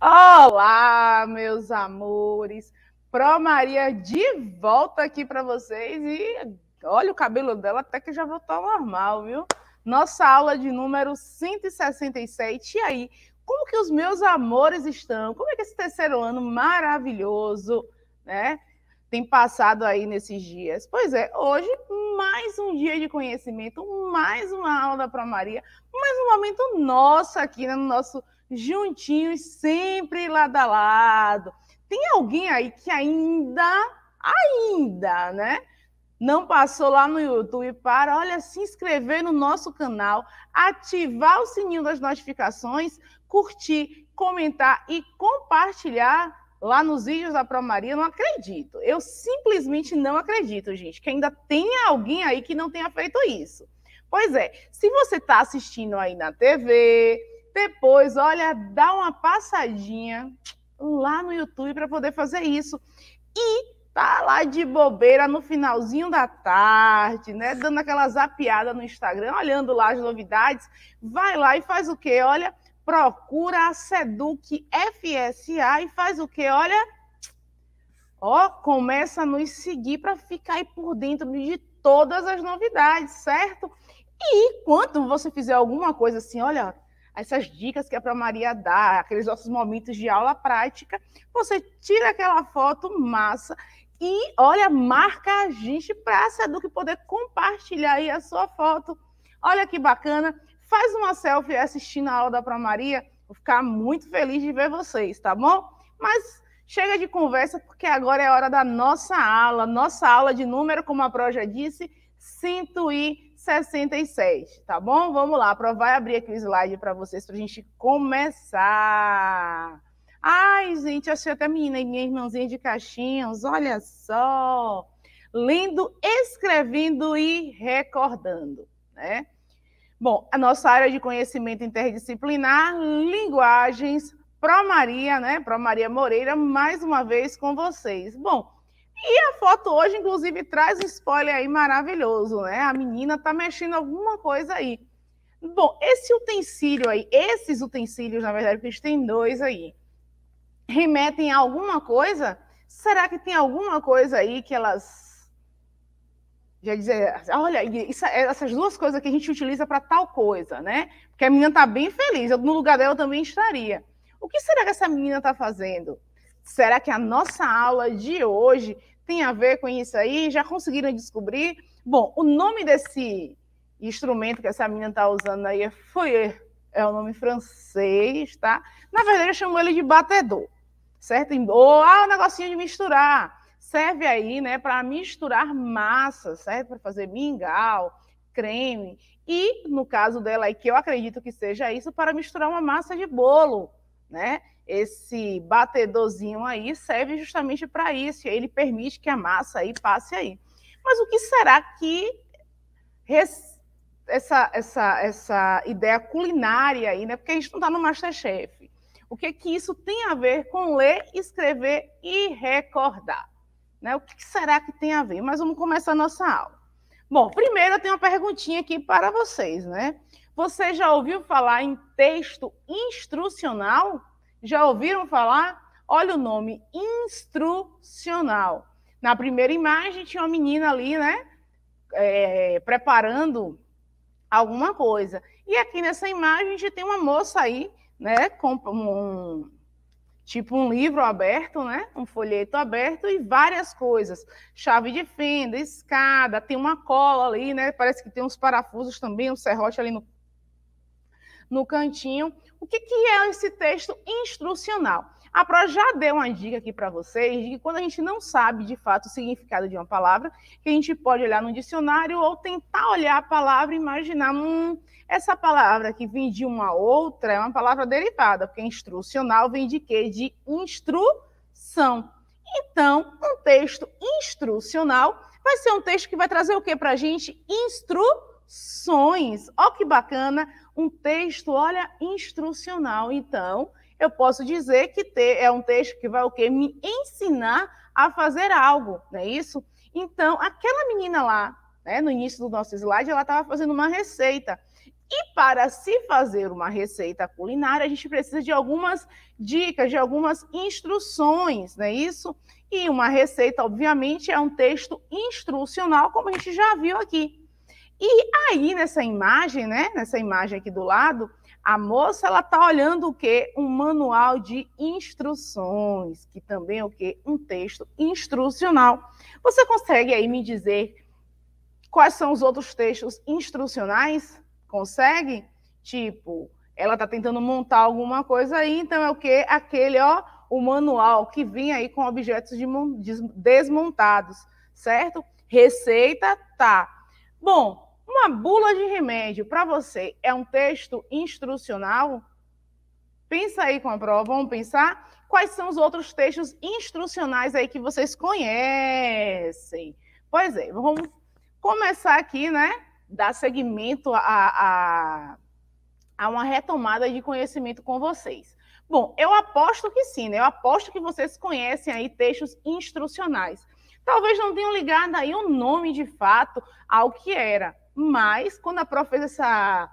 Olá, meus amores! Pro Maria de volta aqui para vocês e olha o cabelo dela até que já voltou ao normal, viu? Nossa aula de número 167. E aí, como que os meus amores estão? Como é que esse terceiro ano maravilhoso, né? Tem passado aí nesses dias. Pois é, hoje mais um dia de conhecimento, mais uma aula da Pro Maria, mais um momento nosso aqui né, no nosso juntinhos, sempre lado a lado. Tem alguém aí que ainda, ainda, né? Não passou lá no YouTube para, olha, se inscrever no nosso canal, ativar o sininho das notificações, curtir, comentar e compartilhar lá nos vídeos da Pro Maria. Não acredito. Eu simplesmente não acredito, gente, que ainda tenha alguém aí que não tenha feito isso. Pois é, se você está assistindo aí na TV, depois, olha, dá uma passadinha lá no YouTube para poder fazer isso. E tá lá de bobeira no finalzinho da tarde, né? Dando aquela zapiada no Instagram, olhando lá as novidades, vai lá e faz o quê? Olha, procura a Seduc FSA e faz o quê? Olha, ó, começa a nos seguir para ficar aí por dentro de todas as novidades, certo? E quando você fizer alguma coisa assim, olha, essas dicas que a para Maria dá, aqueles nossos momentos de aula prática, você tira aquela foto massa e, olha, marca a gente para a Seduc poder compartilhar aí a sua foto. Olha que bacana. Faz uma selfie assistindo a aula da Pro Maria. Vou ficar muito feliz de ver vocês, tá bom? Mas chega de conversa, porque agora é hora da nossa aula, nossa aula de número, como a Pro já disse, 130. 66, tá bom? Vamos lá, a Pro abrir aqui o slide para vocês para a gente começar. Ai, gente, achei até menina e minha irmãzinha de caixinhas, olha só. Lendo, escrevendo e recordando, né? Bom, a nossa área de conhecimento interdisciplinar, linguagens, Pro Maria, né? Pro Maria Moreira, mais uma vez com vocês. Bom, e a foto hoje, inclusive, traz um spoiler aí maravilhoso, né? A menina tá mexendo alguma coisa aí. Bom, esse utensílio aí, esses utensílios, na verdade, porque tem dois aí, remetem a alguma coisa? Será que tem alguma coisa aí que elas. Já dizer, olha, isso, é, essas duas coisas que a gente utiliza para tal coisa, né? Porque a menina tá bem feliz, eu, no lugar dela eu também estaria. O que será que essa menina tá fazendo? Será que a nossa aula de hoje tem a ver com isso aí? Já conseguiram descobrir? Bom, o nome desse instrumento que essa menina está usando aí é foyer, é o um nome francês, tá? Na verdade, eu chamo ele de batedor, certo? Ou ah, o um negocinho de misturar. Serve aí, né, para misturar massa, certo? Para fazer mingau, creme. E, no caso dela aí, que eu acredito que seja isso, para misturar uma massa de bolo, né? esse batedorzinho aí serve justamente para isso. Ele permite que a massa aí passe aí. Mas o que será que essa, essa, essa ideia culinária aí, né? Porque a gente não está no Masterchef. O que que isso tem a ver com ler, escrever e recordar? Né? O que será que tem a ver? Mas vamos começar a nossa aula. Bom, primeiro eu tenho uma perguntinha aqui para vocês, né? Você já ouviu falar em texto instrucional? Já ouviram falar? Olha o nome: instrucional. Na primeira imagem tinha uma menina ali, né? É, preparando alguma coisa. E aqui nessa imagem a gente tem uma moça aí, né? Com um, tipo um livro aberto, né? Um folheto aberto e várias coisas. Chave de fenda, escada, tem uma cola ali, né? Parece que tem uns parafusos também, um serrote ali no no cantinho. O que, que é esse texto instrucional? A Pro já deu uma dica aqui para vocês de que quando a gente não sabe de fato o significado de uma palavra, que a gente pode olhar no dicionário ou tentar olhar a palavra e imaginar, hum, essa palavra que vem de uma outra é uma palavra derivada, porque instrucional vem de quê? De instrução. Então, um texto instrucional vai ser um texto que vai trazer o que para a gente? Instrução opções. Ó, oh, que bacana! Um texto, olha, instrucional. Então, eu posso dizer que é um texto que vai o quê? Me ensinar a fazer algo, não é isso? Então, aquela menina lá, né, no início do nosso slide, ela estava fazendo uma receita. E para se fazer uma receita culinária, a gente precisa de algumas dicas, de algumas instruções, não é isso? E uma receita, obviamente, é um texto instrucional, como a gente já viu aqui. E aí, nessa imagem, né? Nessa imagem aqui do lado, a moça ela tá olhando o quê? Um manual de instruções, que também é o quê? Um texto instrucional. Você consegue aí me dizer quais são os outros textos instrucionais? Consegue? Tipo, ela tá tentando montar alguma coisa aí, então é o quê? Aquele, ó, o manual que vem aí com objetos de desmontados, certo? Receita, tá. Bom, uma bula de remédio para você é um texto instrucional? Pensa aí com a prova, vamos pensar quais são os outros textos instrucionais aí que vocês conhecem. Pois é, vamos começar aqui, né? Dar seguimento a, a, a uma retomada de conhecimento com vocês. Bom, eu aposto que sim, né? Eu aposto que vocês conhecem aí textos instrucionais. Talvez não tenham ligado aí o nome de fato ao que era, mas quando a prof fez essa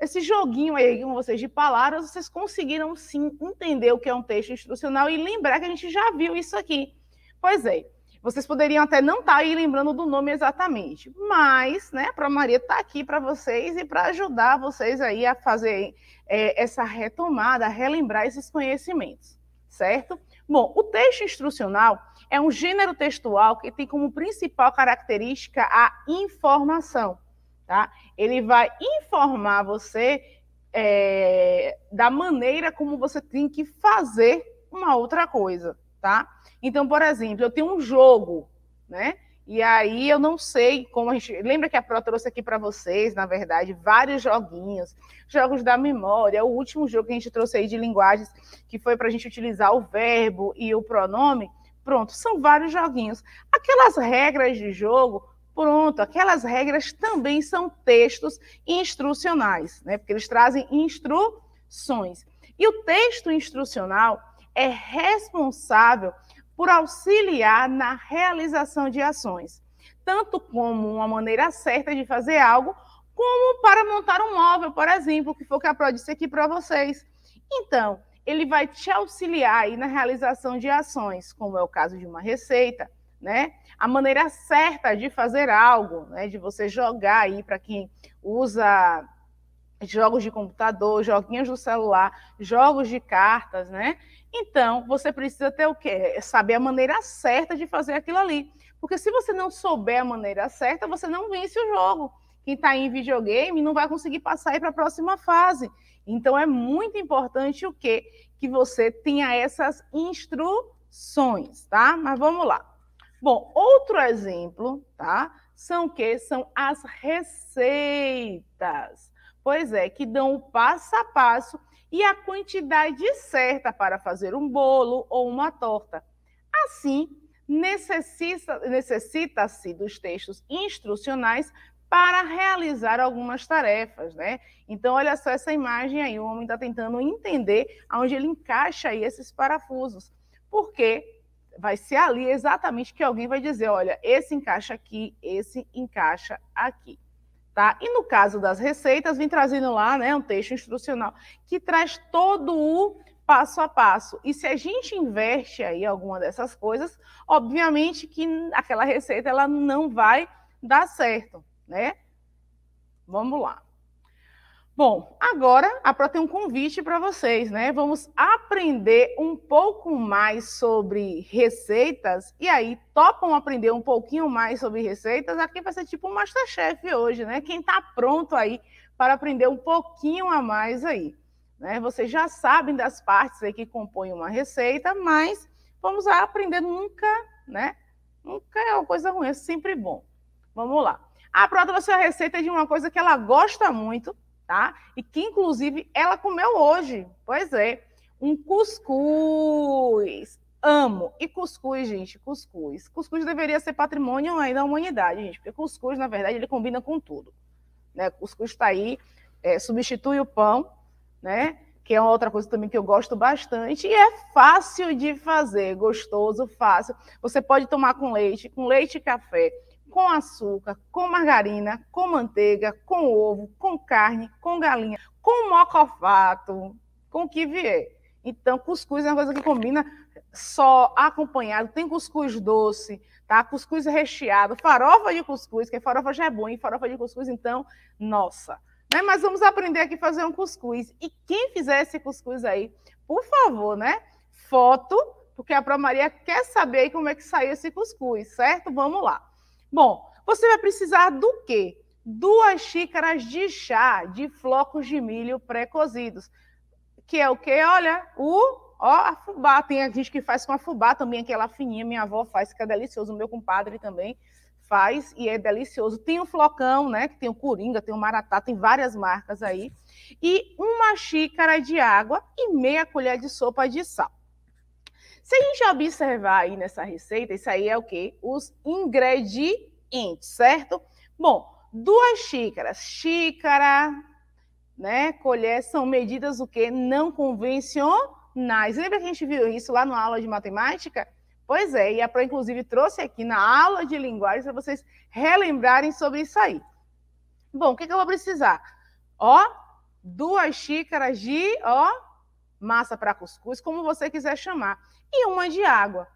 esse joguinho aí com vocês de palavras, vocês conseguiram sim entender o que é um texto institucional e lembrar que a gente já viu isso aqui. Pois é, vocês poderiam até não estar tá aí lembrando do nome exatamente, mas né, a Pro Maria está aqui para vocês e para ajudar vocês aí a fazer é, essa retomada, a relembrar esses conhecimentos, certo? Bom, o texto instrucional é um gênero textual que tem como principal característica a informação. Tá? Ele vai informar você é, da maneira como você tem que fazer uma outra coisa, tá? Então, por exemplo, eu tenho um jogo, né? E aí eu não sei como a gente. Lembra que a Pro trouxe aqui para vocês, na verdade, vários joguinhos, jogos da memória. O último jogo que a gente trouxe aí de linguagens, que foi para a gente utilizar o verbo e o pronome. Pronto, são vários joguinhos. Aquelas regras de jogo, pronto, aquelas regras também são textos instrucionais, né? Porque eles trazem instruções. E o texto instrucional é responsável por auxiliar na realização de ações, tanto como uma maneira certa de fazer algo, como para montar um móvel, por exemplo, que foi o que a Pro disse aqui para vocês. Então, ele vai te auxiliar aí na realização de ações, como é o caso de uma receita, né? A maneira certa de fazer algo, né? De você jogar aí para quem usa jogos de computador, joguinhos do celular, jogos de cartas, né? Então, você precisa ter o quê? É saber a maneira certa de fazer aquilo ali. Porque se você não souber a maneira certa, você não vence o jogo. Quem está em videogame não vai conseguir passar aí para a próxima fase. Então, é muito importante o quê? Que você tenha essas instruções, tá? Mas vamos lá. Bom, outro exemplo, tá? São o quê? São as receitas. Pois é, que dão o passo a passo e a quantidade certa para fazer um bolo ou uma torta. Assim, necessita-se necessita dos textos instrucionais para realizar algumas tarefas, né? Então, olha só essa imagem aí, o homem está tentando entender aonde ele encaixa aí esses parafusos, porque vai ser ali exatamente que alguém vai dizer, olha, esse encaixa aqui, esse encaixa aqui. Tá? E no caso das receitas, vim trazendo lá né, um texto instrucional que traz todo o passo a passo. E se a gente investe aí alguma dessas coisas, obviamente que aquela receita ela não vai dar certo, né? Vamos lá. Bom, agora a Pro tem um convite para vocês, né? Vamos aprender um pouco mais sobre receitas. E aí, topam aprender um pouquinho mais sobre receitas? Aqui vai ser tipo um Masterchef hoje, né? Quem está pronto aí para aprender um pouquinho a mais aí. Né? Vocês já sabem das partes aí que compõem uma receita, mas vamos aprender nunca, né? Nunca é uma coisa ruim, é sempre bom. Vamos lá. A Pro trouxe a receita de uma coisa que ela gosta muito, tá? E que, inclusive, ela comeu hoje. Pois é, um cuscuz. Amo. E cuscuz, gente, cuscuz. Cuscuz deveria ser patrimônio ainda da humanidade, gente, porque cuscuz, na verdade, ele combina com tudo. Né? Cuscuz está aí, é, substitui o pão, né? que é outra coisa também que eu gosto bastante, e é fácil de fazer, gostoso, fácil. Você pode tomar com leite, com leite e café com açúcar, com margarina, com manteiga, com ovo, com carne, com galinha, com mocofato, com o que vier. Então, cuscuz é uma coisa que combina só acompanhado. Tem cuscuz doce, tá? Cuscuz recheado, farofa de cuscuz, que farofa já é bom, e farofa de cuscuz, então, nossa. Né? Mas vamos aprender aqui a fazer um cuscuz. E quem fizer esse cuscuz aí, por favor, né? Foto, porque a Pró Maria quer saber aí como é que saiu esse cuscuz, certo? Vamos lá. Bom, você vai precisar do quê? Duas xícaras de chá de flocos de milho pré-cozidos, que é o que? Olha, o ó, a fubá, tem gente que faz com a fubá também, aquela fininha, minha avó faz, que é delicioso, meu compadre também faz e é delicioso. Tem o flocão, né, que tem o coringa, tem o maratá, tem várias marcas aí. E uma xícara de água e meia colher de sopa de sal. Se a gente observar aí nessa receita, isso aí é o quê? Os ingredientes, certo? Bom, duas xícaras, xícara, né, colher, são medidas o quê? Não convencionais. Lembra que a gente viu isso lá na aula de matemática? Pois é, e a Pro, inclusive, trouxe aqui na aula de linguagem para vocês relembrarem sobre isso aí. Bom, o que, que eu vou precisar? Ó, duas xícaras de, ó, massa para cuscuz, como você quiser chamar e uma de água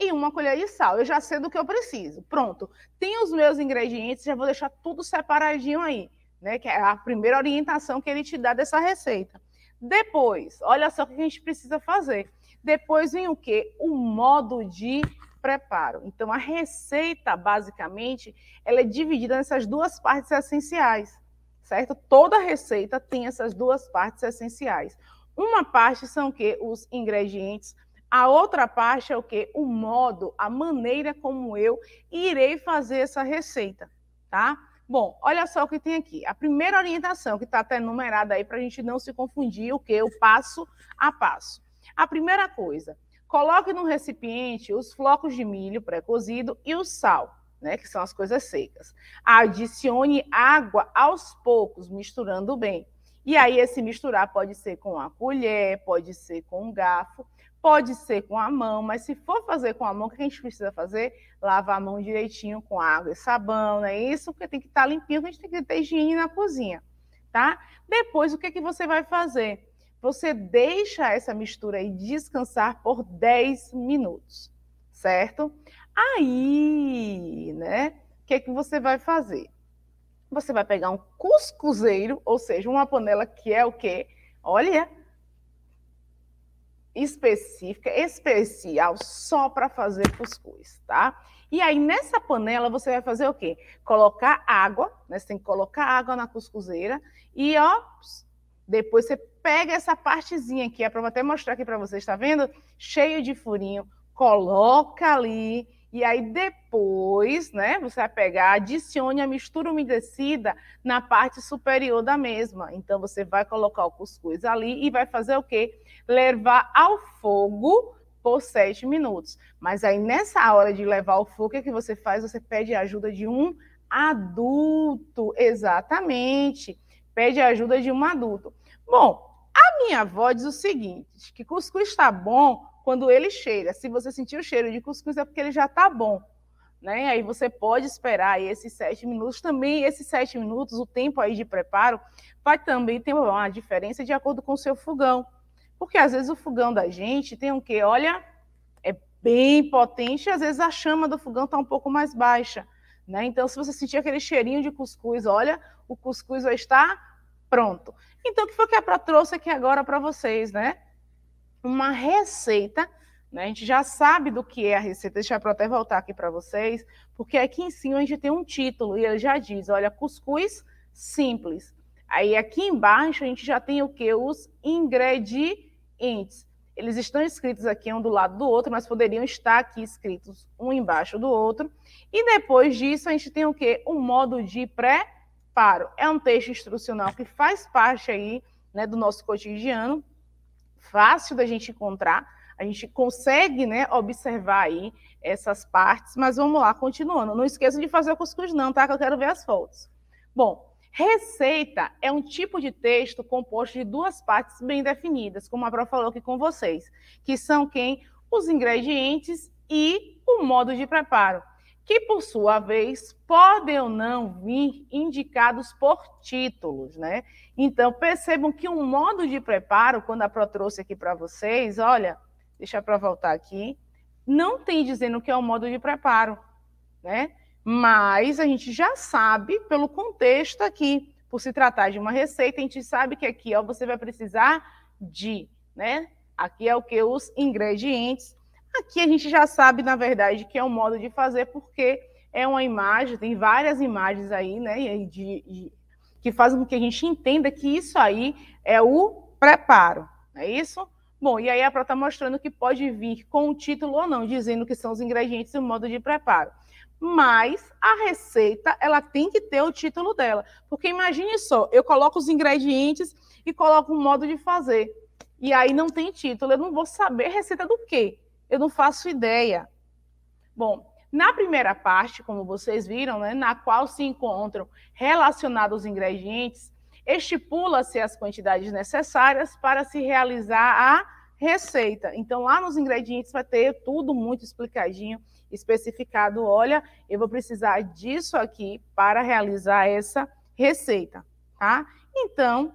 e uma colher de sal. Eu já sei do que eu preciso. Pronto. Tem os meus ingredientes, já vou deixar tudo separadinho aí, né? Que é a primeira orientação que ele te dá dessa receita. Depois, olha só o que a gente precisa fazer. Depois vem o quê? O modo de preparo. Então, a receita, basicamente, ela é dividida nessas duas partes essenciais, certo? Toda receita tem essas duas partes essenciais. Uma parte são o quê? Os ingredientes a outra parte é o que? O modo, a maneira como eu irei fazer essa receita, tá? Bom, olha só o que tem aqui. A primeira orientação, que está até numerada aí, para a gente não se confundir o que? O passo a passo. A primeira coisa, coloque no recipiente os flocos de milho pré-cozido e o sal, né, que são as coisas secas. Adicione água aos poucos, misturando bem. E aí esse misturar pode ser com a colher, pode ser com um garfo, pode ser com a mão, mas se for fazer com a mão, o que a gente precisa fazer? Lavar a mão direitinho com água e sabão, não é isso? Porque tem que estar tá limpinho, a gente tem que ter higiene na cozinha, tá? Depois, o que, é que você vai fazer? Você deixa essa mistura aí descansar por 10 minutos, certo? Aí, né? O que, é que você vai fazer? você vai pegar um cuscuzeiro, ou seja, uma panela que é o quê? Olha, específica, especial, só para fazer cuscuz, tá? E aí, nessa panela, você vai fazer o quê? Colocar água, né? Você tem que colocar água na cuscuzeira e, ó, depois você pega essa partezinha aqui, é para até mostrar aqui para vocês, tá vendo? Cheio de furinho, coloca ali e aí depois, né, você vai pegar, adicione a mistura umedecida na parte superior da mesma. Então você vai colocar o cuscuz ali e vai fazer o quê? Levar ao fogo por sete minutos. Mas aí nessa hora de levar ao fogo, o que, é você faz? Você pede a ajuda de um adulto, exatamente. Pede a ajuda de um adulto. Bom, a minha avó diz o seguinte, que cuscuz está bom quando ele cheira, Se você sentir o cheiro de cuscuz, é porque ele já está bom. Né? Aí você pode esperar aí esses sete minutos. Também esses sete minutos, o tempo aí de preparo, vai também ter uma diferença de acordo com o seu fogão. Porque às vezes o fogão da gente tem um quê? Olha, é bem potente, às vezes a chama do fogão está um pouco mais baixa. Né? Então, se você sentir aquele cheirinho de cuscuz, olha, o cuscuz vai estar pronto. Então, o que foi que a Pra trouxe aqui agora para vocês, né? uma receita. Né? A gente já sabe do que é a receita, deixa eu até voltar aqui para vocês, porque aqui em cima a gente tem um título e ele já diz: olha, cuscuz simples. Aí aqui embaixo a gente já tem o que? Os ingredientes. Eles estão escritos aqui um do lado do outro, mas poderiam estar aqui escritos um embaixo do outro. E depois disso a gente tem o que? Um modo de preparo. É um texto instrucional que faz parte aí né, do nosso cotidiano fácil da gente encontrar, a gente consegue né, observar aí essas partes, mas vamos lá, continuando. Não esqueça de fazer o cuscuz não, tá? Que eu quero ver as fotos. Bom, receita é um tipo de texto composto de duas partes bem definidas, como a Pro falou aqui com vocês, que são quem? Os ingredientes e o modo de preparo que por sua vez podem ou não vir indicados por títulos, né? Então percebam que um modo de preparo, quando a Pro trouxe aqui para vocês, olha, deixa para voltar tá aqui, não tem dizendo que é um modo de preparo, né? Mas a gente já sabe pelo contexto aqui, por se tratar de uma receita, a gente sabe que aqui, ó, você vai precisar de, né? Aqui é o que os ingredientes Aqui a gente já sabe, na verdade, que é um modo de fazer, porque é uma imagem, tem várias imagens aí, né? De, de, que fazem com que a gente entenda que isso aí é o preparo, é isso? Bom, e aí a Pro está mostrando que pode vir com o título ou não, dizendo que são os ingredientes e o modo de preparo. Mas a receita, ela tem que ter o título dela. Porque imagine só, eu coloco os ingredientes e coloco o modo de fazer. E aí não tem título, eu não vou saber receita do quê? Eu não faço ideia. Bom, na primeira parte, como vocês viram, né, na qual se encontram relacionados os ingredientes, estipula-se as quantidades necessárias para se realizar a receita. Então, lá nos ingredientes vai ter tudo muito explicadinho, especificado. Olha, eu vou precisar disso aqui para realizar essa receita, tá? Então,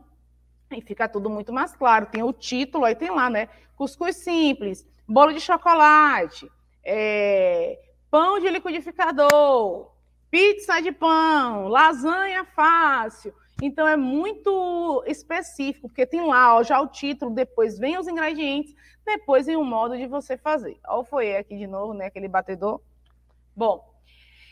fica tudo muito mais claro. Tem o título, aí tem lá, né? Cuscuz simples, bolo de chocolate, é, pão de liquidificador, pizza de pão, lasanha fácil. Então é muito específico, porque tem lá ó, já o título, depois vem os ingredientes, depois vem o modo de você fazer. Olha o foie aqui de novo, né? Aquele batedor. Bom,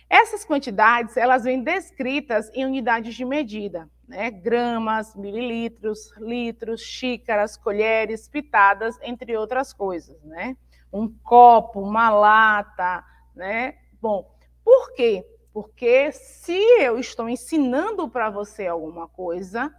essas quantidades elas vêm descritas em unidades de medida né, gramas, mililitros, litros, xícaras, colheres, pitadas, entre outras coisas, né? Um copo, uma lata, né? Bom, por quê? Porque se eu estou ensinando para você alguma coisa,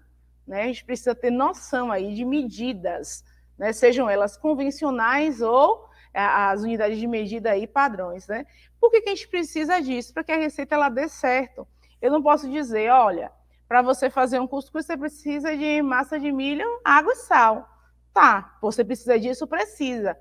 né, a gente precisa ter noção aí de medidas, né, sejam elas convencionais ou é, as unidades de medida aí padrões, né? Por que, que a gente precisa disso? Para que a receita ela dê certo. Eu não posso dizer, olha, para você fazer um cuscuz, você precisa de massa de milho, água e sal. Tá, você precisa disso? Precisa.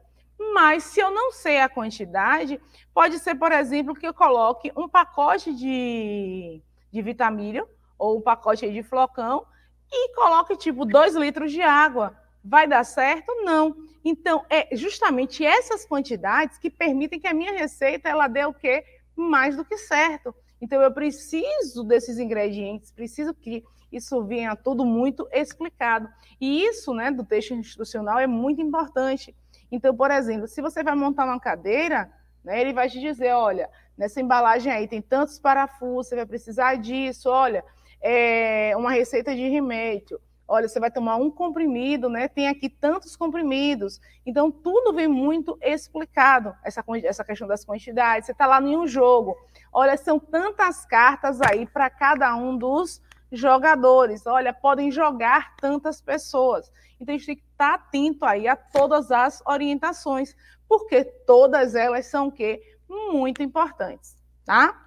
Mas se eu não sei a quantidade, pode ser, por exemplo, que eu coloque um pacote de, de vitamilho ou um pacote de flocão e coloque tipo 2 litros de água. Vai dar certo? Não. Então, é justamente essas quantidades que permitem que a minha receita ela dê o quê? Mais do que certo. Então, eu preciso desses ingredientes, preciso que isso venha tudo muito explicado. E isso, né, do texto institucional é muito importante. Então, por exemplo, se você vai montar uma cadeira, né, ele vai te dizer, olha, nessa embalagem aí tem tantos parafusos, você vai precisar disso, olha, é uma receita de remédio, olha, você vai tomar um comprimido, né? Tem aqui tantos comprimidos. Então, tudo vem muito explicado, essa, essa questão das quantidades. Você está lá em um jogo. Olha, são tantas cartas aí para cada um dos jogadores. Olha, podem jogar tantas pessoas. Então, a gente tem que estar tá atento aí a todas as orientações, porque todas elas são o quê? Muito importantes, tá?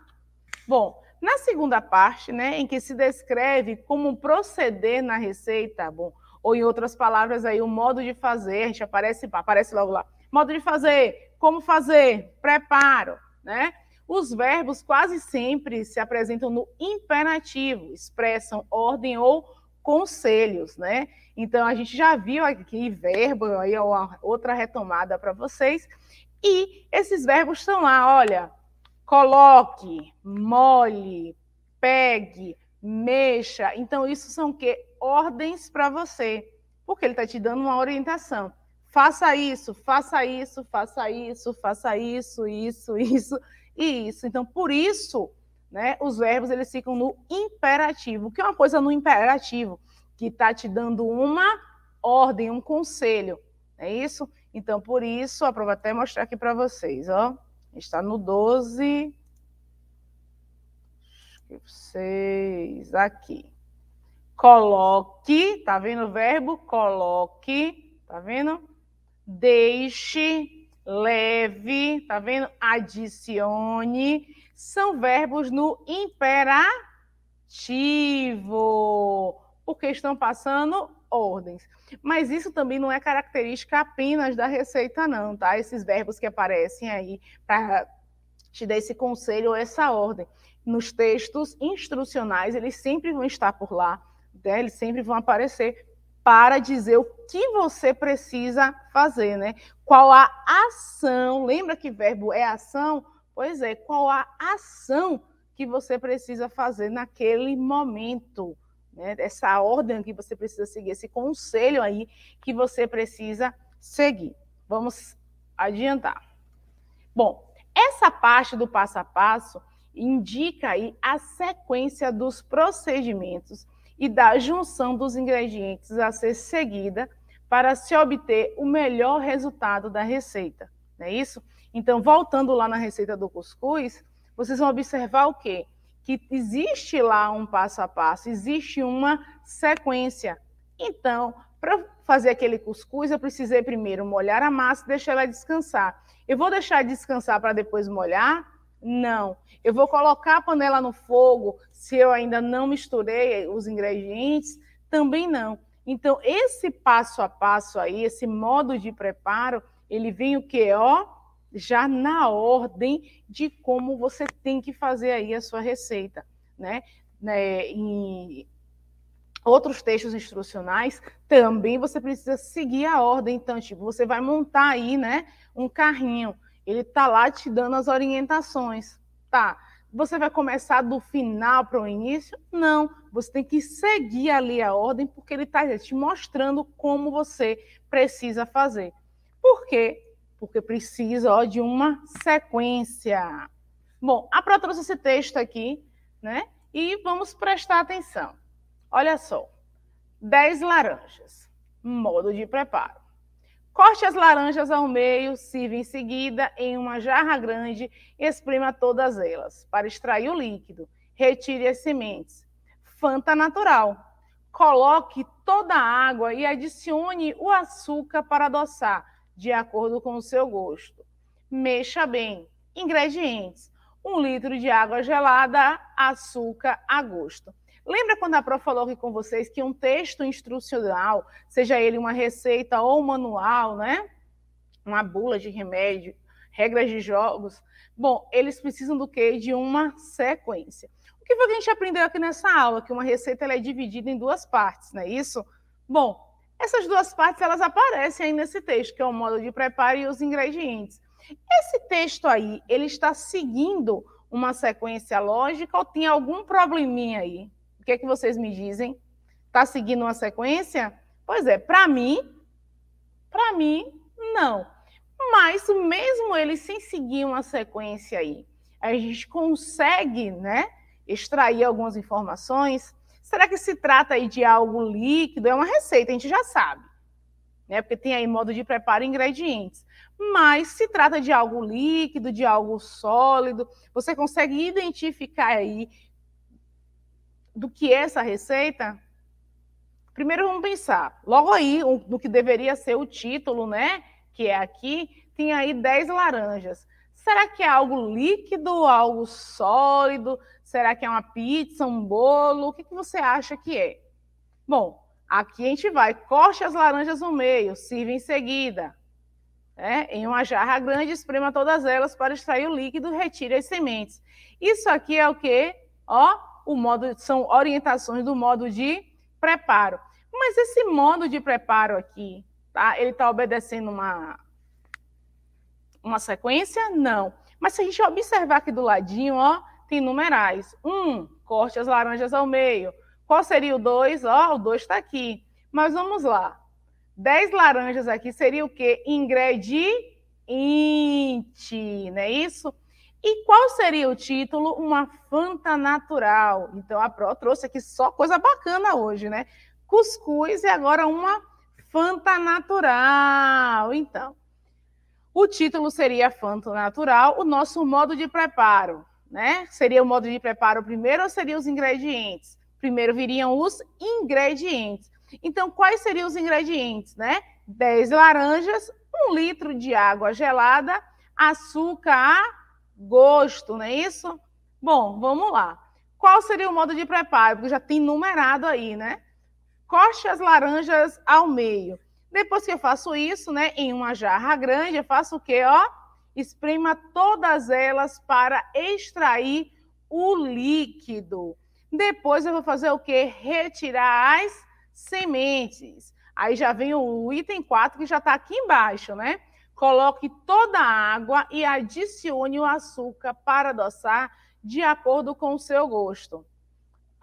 Bom, na segunda parte, né, em que se descreve como proceder na receita, bom, ou em outras palavras aí o modo de fazer, a gente aparece, aparece logo lá. Modo de fazer, como fazer, preparo, né? Os verbos quase sempre se apresentam no imperativo, expressam ordem ou conselhos, né? Então a gente já viu aqui verbo, aí é outra retomada para vocês. E esses verbos estão lá, olha, coloque, mole, pegue, mexa. Então, isso são que ordens para você, porque ele está te dando uma orientação. Faça isso, faça isso, faça isso, faça isso, isso, isso e isso. Então, por isso, né, os verbos eles ficam no imperativo, que é uma coisa no imperativo que está te dando uma ordem, um conselho. É isso? Então, por isso, ó, vou até mostrar aqui para vocês, ó. Está no 12. Vocês aqui. Coloque, tá vendo o verbo? Coloque, tá vendo? Deixe, leve, tá vendo? Adicione. São verbos no imperativo, porque estão passando ordens. Mas isso também não é característica apenas da receita, não, tá? Esses verbos que aparecem aí para te dar esse conselho ou essa ordem. Nos textos instrucionais, eles sempre vão estar por lá, né? eles sempre vão aparecer para dizer o que você precisa fazer, né? Qual a ação? Lembra que verbo é ação? Pois é, qual a ação que você precisa fazer naquele momento? né? Essa ordem que você precisa seguir, esse conselho aí que você precisa seguir. Vamos adiantar. Bom, essa parte do passo a passo indica aí a sequência dos procedimentos e da junção dos ingredientes a ser seguida para se obter o melhor resultado da receita, não é isso? Então, voltando lá na receita do cuscuz, vocês vão observar o quê? que existe lá um passo a passo, existe uma sequência. Então, para fazer aquele cuscuz, eu precisei primeiro molhar a massa e deixar ela descansar. Eu vou deixar descansar para depois molhar? Não. Eu vou colocar a panela no fogo se eu ainda não misturei os ingredientes? Também não. Então, esse passo a passo aí, esse modo de preparo, ele vem o quê? Ó, já na ordem de como você tem que fazer aí a sua receita, né? né? Em outros textos instrucionais também você precisa seguir a ordem, então tipo você vai montar aí, né? Um carrinho, ele tá lá te dando as orientações, tá? Você vai começar do final para o início? Não, você tem que seguir ali a ordem porque ele está te mostrando como você precisa fazer. Por quê? porque precisa ó, de uma sequência. Bom, a Pro trouxe esse texto aqui, né? E vamos prestar atenção. Olha só. 10 laranjas. Modo de preparo. Corte as laranjas ao meio, sirva em seguida em uma jarra grande, exprima todas elas para extrair o líquido. Retire as sementes. Fanta natural. Coloque toda a água e adicione o açúcar para adoçar de acordo com o seu gosto. Mexa bem. Ingredientes: 1 litro de água gelada, açúcar a gosto. Lembra quando a Pro falou aqui com vocês que um texto instrucional, seja ele uma receita ou um manual, né? Uma bula de remédio, regras de jogos. Bom, eles precisam do quê? De uma sequência. O que foi que a gente aprendeu aqui nessa aula? Que uma receita ela é dividida em duas partes, não é isso? Bom, essas duas partes elas aparecem aí nesse texto, que é o modo de preparo e os ingredientes. Esse texto aí, ele está seguindo uma sequência lógica ou tem algum probleminha aí? O que é que vocês me dizem? Está seguindo uma sequência? Pois é, para mim, para mim, não. Mas mesmo ele sem seguir uma sequência aí, a gente consegue, né, extrair algumas informações Será que se trata aí de algo líquido? É uma receita, a gente já sabe, né? Porque tem aí modo de preparo e ingredientes. Mas se trata de algo líquido, de algo sólido, você consegue identificar aí do que é essa receita? Primeiro vamos pensar, logo aí, do que deveria ser o título, né? Que é aqui, tem aí 10 laranjas. Será que é algo líquido, algo sólido? Será que é uma pizza, um bolo? O que, que você acha que é? Bom, aqui a gente vai, corte as laranjas no meio, sirva em seguida. Né? Em uma jarra grande, esprema todas elas para extrair o líquido, retire as sementes. Isso aqui é o quê? Ó, o modo, são orientações do modo de preparo. Mas esse modo de preparo aqui, tá? Ele está obedecendo uma, uma sequência? Não. Mas se a gente observar aqui do ladinho, ó, numerais. Um, corte as laranjas ao meio. Qual seria o dois? Ó, oh, o dois está aqui. Mas vamos lá. dez laranjas aqui seria o quê? Ingrediente, não é isso? E qual seria o título? Uma Fanta Natural. Então a Pro trouxe aqui só coisa bacana hoje, né? Cuscuz e agora uma Fanta Natural. Então, o título seria Fanta Natural, o nosso modo de preparo né? Seria o modo de preparo primeiro ou seriam os ingredientes? Primeiro viriam os ingredientes. Então, quais seriam os ingredientes, né? 10 laranjas, 1 litro de água gelada, açúcar a gosto, não é isso? Bom, vamos lá. Qual seria o modo de preparo? Porque já tem numerado aí, né? Corte as laranjas ao meio. Depois que eu faço isso, né, em uma jarra grande, eu faço o quê, ó? esprema todas elas para extrair o líquido. Depois eu vou fazer o quê? Retirar as sementes. Aí já vem o item 4 que já está aqui embaixo, né? Coloque toda a água e adicione o açúcar para adoçar de acordo com o seu gosto.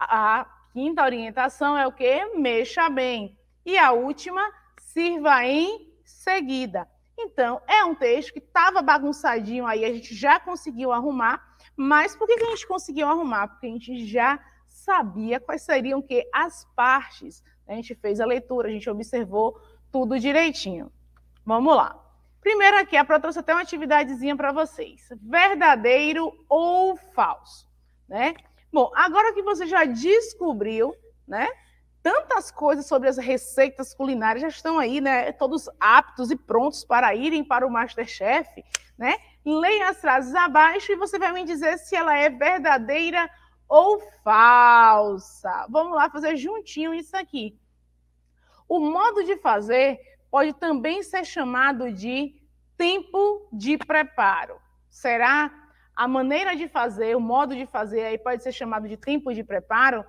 A quinta orientação é o quê? Mexa bem. E a última, sirva em seguida. Então, é um texto que estava bagunçadinho aí, a gente já conseguiu arrumar, mas por que a gente conseguiu arrumar? Porque a gente já sabia quais seriam que as partes. A gente fez a leitura, a gente observou tudo direitinho. Vamos lá. Primeiro aqui, a Pro trouxe até uma atividadezinha para vocês. Verdadeiro ou falso, né? Bom, agora que você já descobriu, né? tantas coisas sobre as receitas culinárias já estão aí, né? Todos aptos e prontos para irem para o Masterchef, né? Leia as frases abaixo e você vai me dizer se ela é verdadeira ou falsa. Vamos lá fazer juntinho isso aqui. O modo de fazer pode também ser chamado de tempo de preparo. Será? A maneira de fazer, o modo de fazer aí pode ser chamado de tempo de preparo.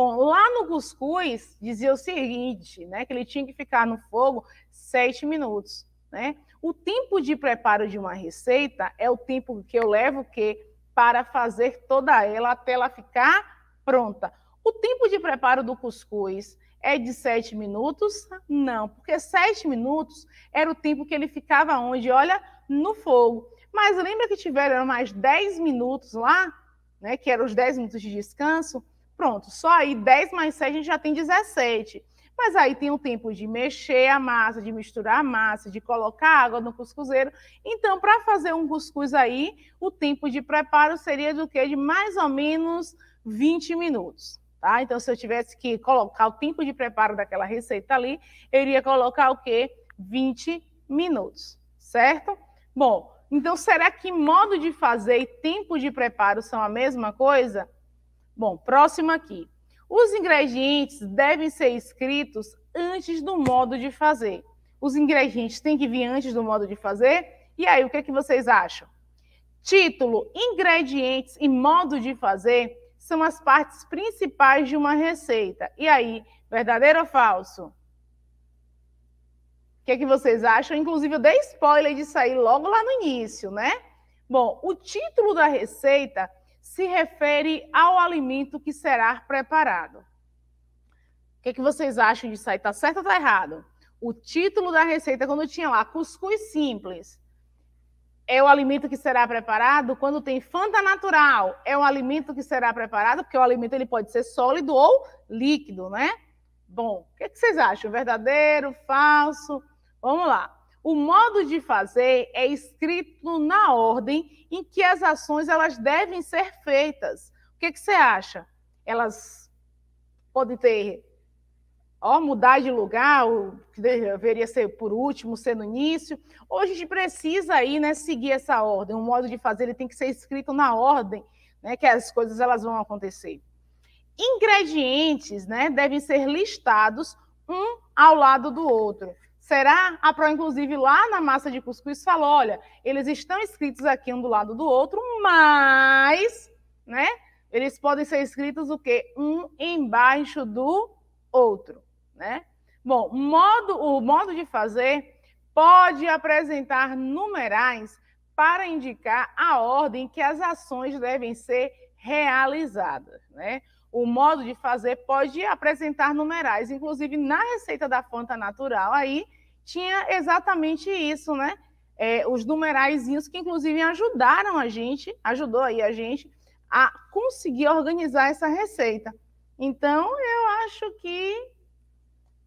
Bom, lá no cuscuz dizia o seguinte, né, que ele tinha que ficar no fogo sete minutos, né? O tempo de preparo de uma receita é o tempo que eu levo que para fazer toda ela até ela ficar pronta. O tempo de preparo do cuscuz é de sete minutos? Não, porque sete minutos era o tempo que ele ficava onde? Olha, no fogo. Mas lembra que tiveram mais dez minutos lá, né? Que eram os dez minutos de descanso? Pronto, só aí 10 mais 7 a gente já tem 17. Mas aí tem o tempo de mexer a massa, de misturar a massa, de colocar água no cuscuzeiro. Então, para fazer um cuscuz aí, o tempo de preparo seria do que? De mais ou menos 20 minutos. Tá? Então, se eu tivesse que colocar o tempo de preparo daquela receita ali, eu iria colocar o quê? 20 minutos, certo? Bom, então será que modo de fazer e tempo de preparo são a mesma coisa? Bom, próximo aqui. Os ingredientes devem ser escritos antes do modo de fazer. Os ingredientes têm que vir antes do modo de fazer. E aí, o que, é que vocês acham? Título, ingredientes e modo de fazer são as partes principais de uma receita. E aí, verdadeiro ou falso? O que, é que vocês acham? Inclusive, eu dei spoiler de sair logo lá no início, né? Bom, o título da receita se refere ao alimento que será preparado. O que, é que vocês acham disso aí? Está certo ou está errado? O título da receita, quando tinha lá, cuscuz simples, é o alimento que será preparado. Quando tem fanta natural, é o alimento que será preparado, porque o alimento ele pode ser sólido ou líquido, né? Bom, o que, é que vocês acham? Verdadeiro, falso? Vamos lá. O modo de fazer é escrito na ordem em que as ações elas devem ser feitas. O que, é que você acha? Elas podem ter ó, mudar de lugar, que deveria ser por último, ser no início. Ou a gente precisa aí, né, seguir essa ordem. O modo de fazer ele tem que ser escrito na ordem, né, que as coisas elas vão acontecer. Ingredientes, né, devem ser listados um ao lado do outro. Será? A Pro, inclusive, lá na massa de cuscuz falou: olha, eles estão escritos aqui um do lado do outro, mas, né? Eles podem ser escritos o quê? Um embaixo do outro, né? Bom, modo, o modo de fazer pode apresentar numerais para indicar a ordem que as ações devem ser realizadas, né? o modo de fazer pode apresentar numerais. Inclusive, na receita da Fanta Natural, aí, tinha exatamente isso, né? É, os numeraizinhos que inclusive ajudaram a gente, ajudou aí a gente a conseguir organizar essa receita. Então, eu acho que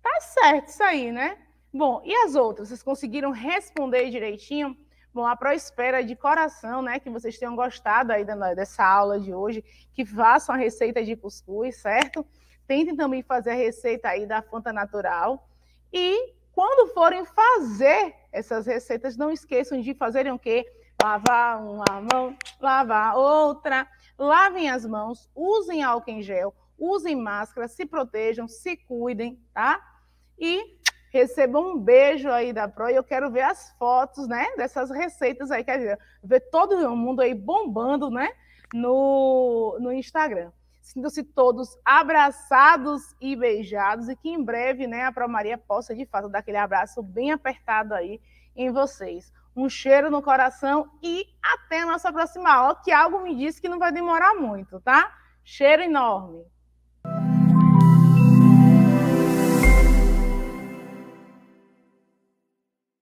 tá certo isso aí, né? Bom, e as outras? Vocês conseguiram responder direitinho? Bom, a Pro espera de coração, né, que vocês tenham gostado aí dessa aula de hoje, que façam a receita de cuscuz, certo? Tentem também fazer a receita aí da Fanta Natural. E quando forem fazer essas receitas, não esqueçam de fazerem o quê? Lavar uma mão, lavar outra. Lavem as mãos, usem álcool em gel, usem máscara, se protejam, se cuidem, tá? E recebam um beijo aí da Pro e eu quero ver as fotos, né, dessas receitas aí, quer dizer, ver todo mundo aí bombando, né, no, no Instagram. Sintam-se todos abraçados e beijados e que em breve, né, a Pro Maria possa de fato dar aquele abraço bem apertado aí em vocês. Um cheiro no coração e até a nossa próxima aula, que algo me disse que não vai demorar muito, tá? Cheiro enorme.